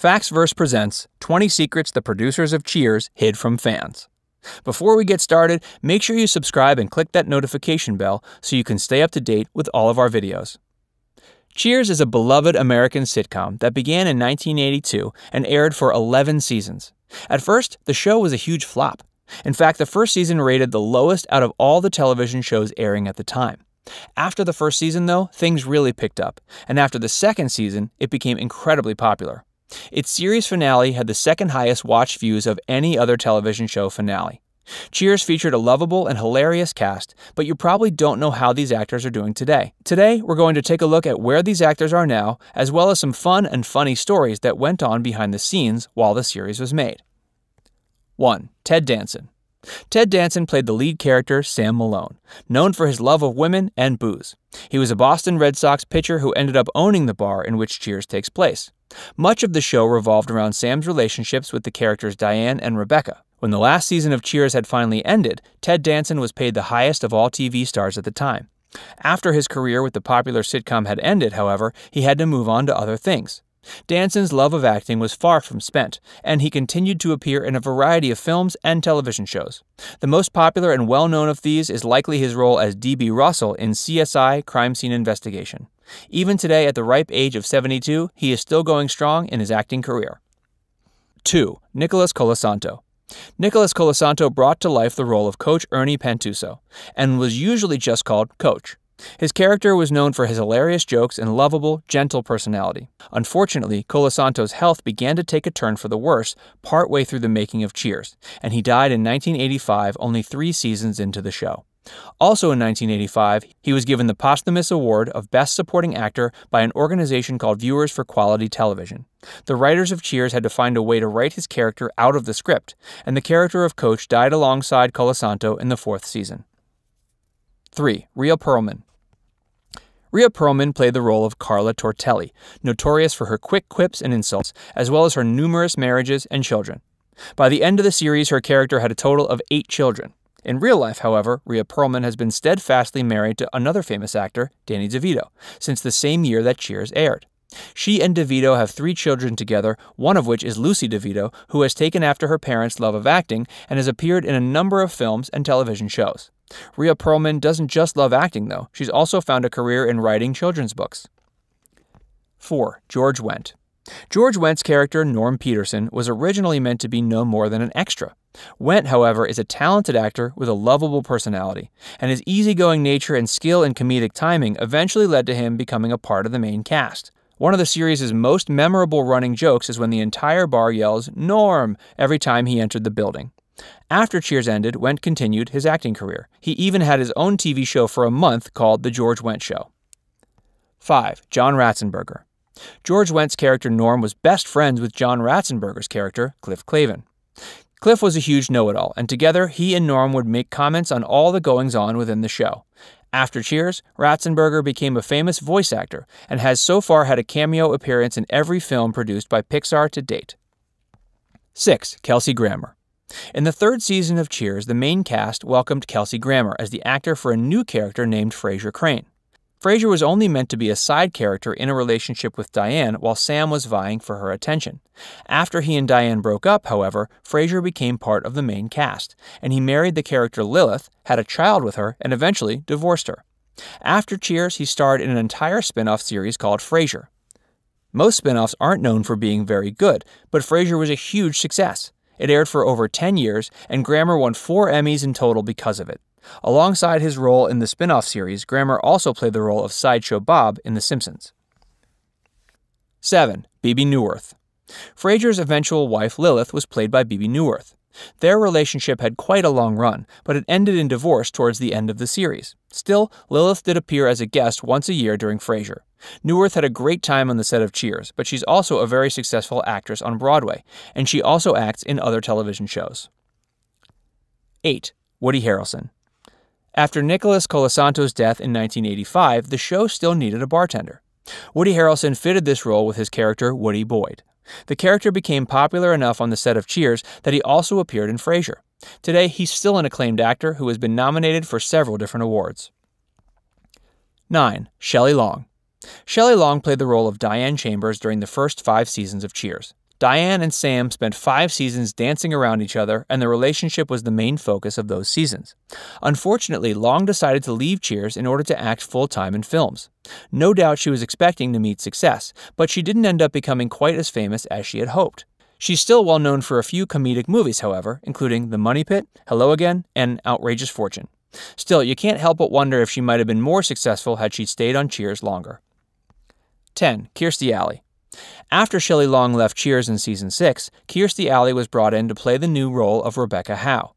Faxverse presents 20 secrets the producers of Cheers hid from fans. Before we get started, make sure you subscribe and click that notification bell so you can stay up to date with all of our videos. Cheers is a beloved American sitcom that began in 1982 and aired for 11 seasons. At first, the show was a huge flop. In fact, the first season rated the lowest out of all the television shows airing at the time. After the first season, though, things really picked up, and after the second season, it became incredibly popular. Its series finale had the second highest watch views of any other television show finale. Cheers featured a lovable and hilarious cast, but you probably don't know how these actors are doing today. Today, we're going to take a look at where these actors are now, as well as some fun and funny stories that went on behind the scenes while the series was made. 1. Ted Danson Ted Danson played the lead character, Sam Malone, known for his love of women and booze. He was a Boston Red Sox pitcher who ended up owning the bar in which Cheers takes place. Much of the show revolved around Sam's relationships with the characters Diane and Rebecca. When the last season of Cheers had finally ended, Ted Danson was paid the highest of all TV stars at the time. After his career with the popular sitcom had ended, however, he had to move on to other things. Danson's love of acting was far from spent, and he continued to appear in a variety of films and television shows. The most popular and well known of these is likely his role as D.B. Russell in CSI Crime Scene Investigation. Even today, at the ripe age of 72, he is still going strong in his acting career. 2. Nicholas Colasanto. Nicholas Colasanto brought to life the role of Coach Ernie Pantuso, and was usually just called Coach. His character was known for his hilarious jokes and lovable, gentle personality. Unfortunately, Colasanto's health began to take a turn for the worse partway through the making of Cheers, and he died in 1985, only three seasons into the show. Also in 1985, he was given the posthumous award of Best Supporting Actor by an organization called Viewers for Quality Television. The writers of Cheers had to find a way to write his character out of the script, and the character of Coach died alongside Colasanto in the fourth season. 3. Real Perlman. Rhea Perlman played the role of Carla Tortelli, notorious for her quick quips and insults, as well as her numerous marriages and children. By the end of the series, her character had a total of eight children. In real life, however, Rhea Perlman has been steadfastly married to another famous actor, Danny DeVito, since the same year that Cheers aired. She and DeVito have three children together, one of which is Lucy DeVito, who has taken after her parents' love of acting and has appeared in a number of films and television shows. Rhea Perlman doesn't just love acting, though. She's also found a career in writing children's books. 4. George Wendt. George Wendt's character, Norm Peterson, was originally meant to be no more than an extra. Wendt, however, is a talented actor with a lovable personality, and his easygoing nature and skill in comedic timing eventually led to him becoming a part of the main cast. One of the series' most memorable running jokes is when the entire bar yells, Norm, every time he entered the building. After Cheers ended, Wendt continued his acting career. He even had his own TV show for a month called The George Wendt Show. 5. John Ratzenberger. George Wendt's character Norm was best friends with John Ratzenberger's character, Cliff Claven. Cliff was a huge know it all, and together he and Norm would make comments on all the goings on within the show. After Cheers, Ratzenberger became a famous voice actor and has so far had a cameo appearance in every film produced by Pixar to date. 6. Kelsey Grammer. In the third season of Cheers, the main cast welcomed Kelsey Grammer as the actor for a new character named Fraser Crane. Fraser was only meant to be a side character in a relationship with Diane while Sam was vying for her attention. After he and Diane broke up, however, Fraser became part of the main cast, and he married the character Lilith, had a child with her, and eventually divorced her. After Cheers, he starred in an entire spin-off series called Frasier. Most spin-offs aren't known for being very good, but Frasier was a huge success. It aired for over 10 years, and Grammer won four Emmys in total because of it. Alongside his role in the spin off series, Grammer also played the role of Sideshow Bob in The Simpsons. 7. Bibi Newirth. Frazier's eventual wife Lilith was played by Bibi Newirth. Their relationship had quite a long run, but it ended in divorce towards the end of the series. Still, Lilith did appear as a guest once a year during Frasier. Newirth had a great time on the set of Cheers, but she's also a very successful actress on Broadway, and she also acts in other television shows. 8. Woody Harrelson. After Nicholas Colasanto's death in 1985, the show still needed a bartender. Woody Harrelson fitted this role with his character Woody Boyd. The character became popular enough on the set of Cheers that he also appeared in Frasier. Today, he's still an acclaimed actor who has been nominated for several different awards. 9. Shelley Long. Shelley Long played the role of Diane Chambers during the first five seasons of Cheers. Diane and Sam spent five seasons dancing around each other, and their relationship was the main focus of those seasons. Unfortunately, Long decided to leave Cheers in order to act full time in films. No doubt she was expecting to meet success, but she didn't end up becoming quite as famous as she had hoped. She's still well known for a few comedic movies, however, including The Money Pit, Hello Again, and Outrageous Fortune. Still, you can't help but wonder if she might have been more successful had she stayed on Cheers longer. 10. Kirstie Alley. After Shelley Long left Cheers in season 6, Kirstie Alley was brought in to play the new role of Rebecca Howe.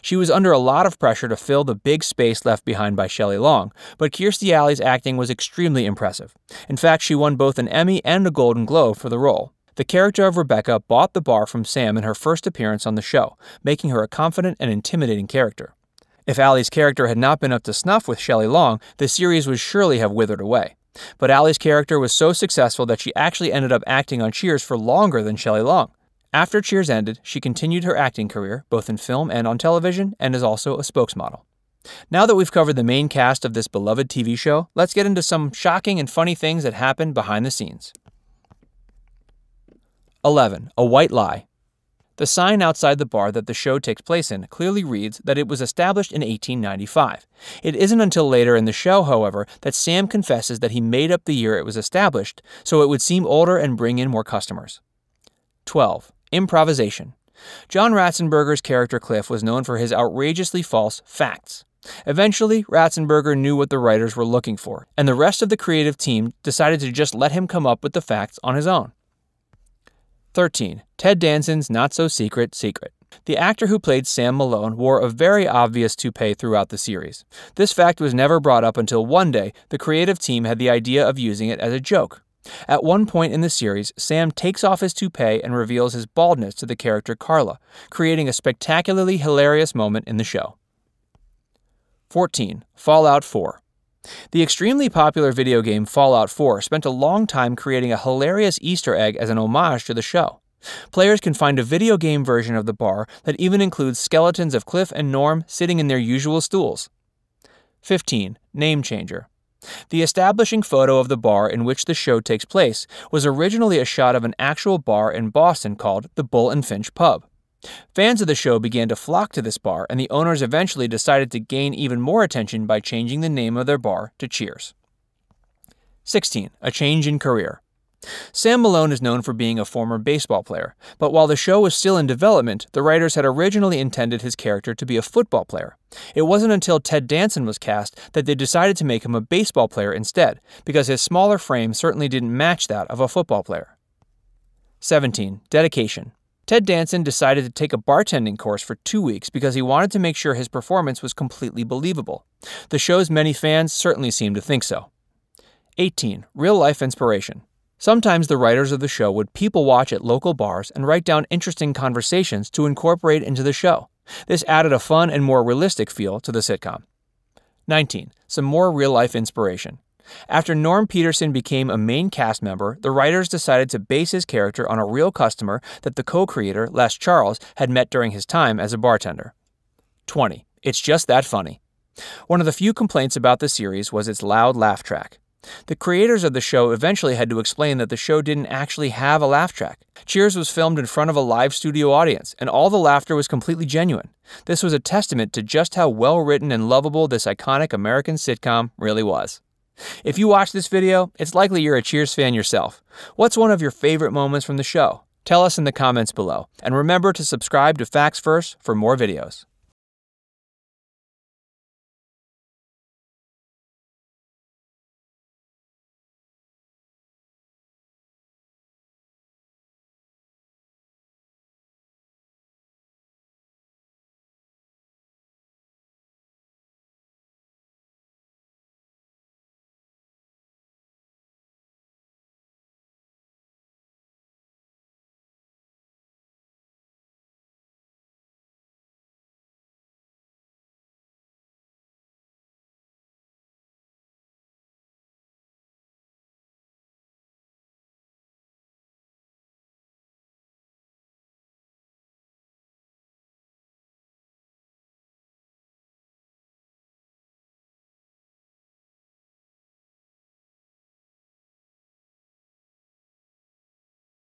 She was under a lot of pressure to fill the big space left behind by Shelley Long, but Kirstie Alley's acting was extremely impressive. In fact, she won both an Emmy and a Golden Globe for the role. The character of Rebecca bought the bar from Sam in her first appearance on the show, making her a confident and intimidating character. If Alley's character had not been up to snuff with Shelley Long, the series would surely have withered away. But Allie's character was so successful that she actually ended up acting on Cheers for longer than Shelley Long. After Cheers ended, she continued her acting career, both in film and on television, and is also a spokesmodel. Now that we've covered the main cast of this beloved TV show, let's get into some shocking and funny things that happened behind the scenes. 11. A White Lie the sign outside the bar that the show takes place in clearly reads that it was established in 1895. It isn't until later in the show, however, that Sam confesses that he made up the year it was established so it would seem older and bring in more customers. 12. Improvisation. John Ratzenberger's character Cliff was known for his outrageously false facts. Eventually, Ratzenberger knew what the writers were looking for, and the rest of the creative team decided to just let him come up with the facts on his own. 13. Ted Danson's Not So Secret Secret. The actor who played Sam Malone wore a very obvious toupee throughout the series. This fact was never brought up until one day the creative team had the idea of using it as a joke. At one point in the series, Sam takes off his toupee and reveals his baldness to the character Carla, creating a spectacularly hilarious moment in the show. 14. Fallout 4 the extremely popular video game Fallout 4 spent a long time creating a hilarious Easter egg as an homage to the show. Players can find a video game version of the bar that even includes skeletons of Cliff and Norm sitting in their usual stools. 15. Name Changer The establishing photo of the bar in which the show takes place was originally a shot of an actual bar in Boston called the Bull and Finch Pub. Fans of the show began to flock to this bar, and the owners eventually decided to gain even more attention by changing the name of their bar to Cheers. 16. A change in career. Sam Malone is known for being a former baseball player, but while the show was still in development, the writers had originally intended his character to be a football player. It wasn't until Ted Danson was cast that they decided to make him a baseball player instead, because his smaller frame certainly didn't match that of a football player. 17. Dedication. Ted Danson decided to take a bartending course for two weeks because he wanted to make sure his performance was completely believable. The show's many fans certainly seemed to think so. 18. Real life inspiration. Sometimes the writers of the show would people watch at local bars and write down interesting conversations to incorporate into the show. This added a fun and more realistic feel to the sitcom. 19. Some more real life inspiration. After Norm Peterson became a main cast member, the writers decided to base his character on a real customer that the co creator, Les Charles, had met during his time as a bartender. 20. It's just that funny. One of the few complaints about the series was its loud laugh track. The creators of the show eventually had to explain that the show didn't actually have a laugh track. Cheers was filmed in front of a live studio audience, and all the laughter was completely genuine. This was a testament to just how well written and lovable this iconic American sitcom really was. If you watch this video, it's likely you're a Cheers fan yourself. What's one of your favorite moments from the show? Tell us in the comments below. And remember to subscribe to Facts First for more videos.